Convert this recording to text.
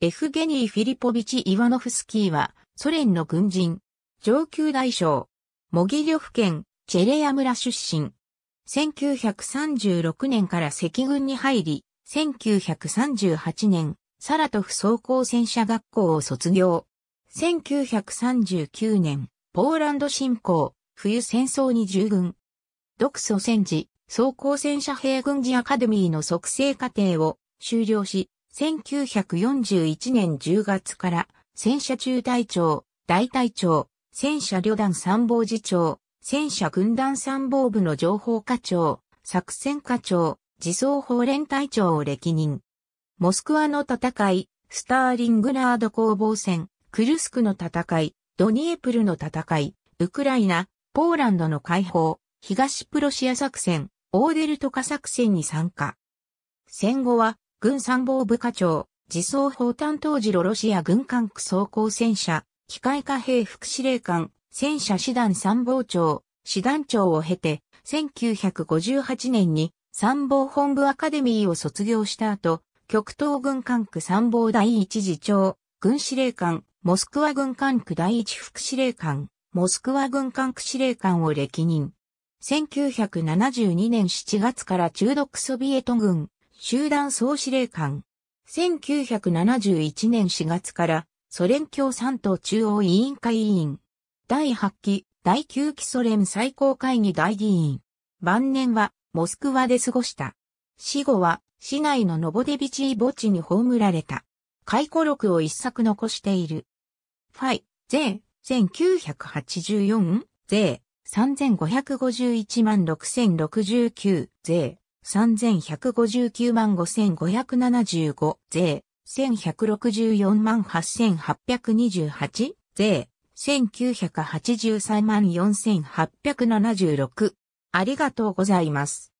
エフゲニー・フィリポビチ・イワノフスキーは、ソ連の軍人、上級大将、モギリョフ県、チェレヤ村出身。1936年から赤軍に入り、1938年、サラトフ装甲戦車学校を卒業。1939年、ポーランド侵攻、冬戦争に従軍。独ソ戦時、装甲戦車兵軍事アカデミーの促成課程を修了し、1941年10月から戦車中隊長、大隊長、戦車旅団参謀次長、戦車軍団参謀部の情報課長、作戦課長、自走法連隊長を歴任。モスクワの戦い、スターリングラード攻防戦、クルスクの戦い、ドニエプルの戦い、ウクライナ、ポーランドの解放、東プロシア作戦、オーデルトカ作戦に参加。戦後は軍参謀部課長、自走砲担当時ロロシア軍管区装甲戦車、機械化兵副司令官、戦車師団参謀長、師団長を経て、1958年に参謀本部アカデミーを卒業した後、極東軍管区参謀第一次長、軍司令官、モスクワ軍管区第一副司令官、モスクワ軍管区司令官を歴任。1972年7月から中毒ソビエト軍、集団総司令官。1971年4月からソ連共産党中央委員会委員。第8期第9期ソ連最高会議大議員。晩年はモスクワで過ごした。死後は市内のノボデビチー墓地に葬られた。回顧録を一作残している。ファイ、ー。1984、税、3551万6069、税。3159万5575税、1164万8828税、1983万4876ありがとうございます。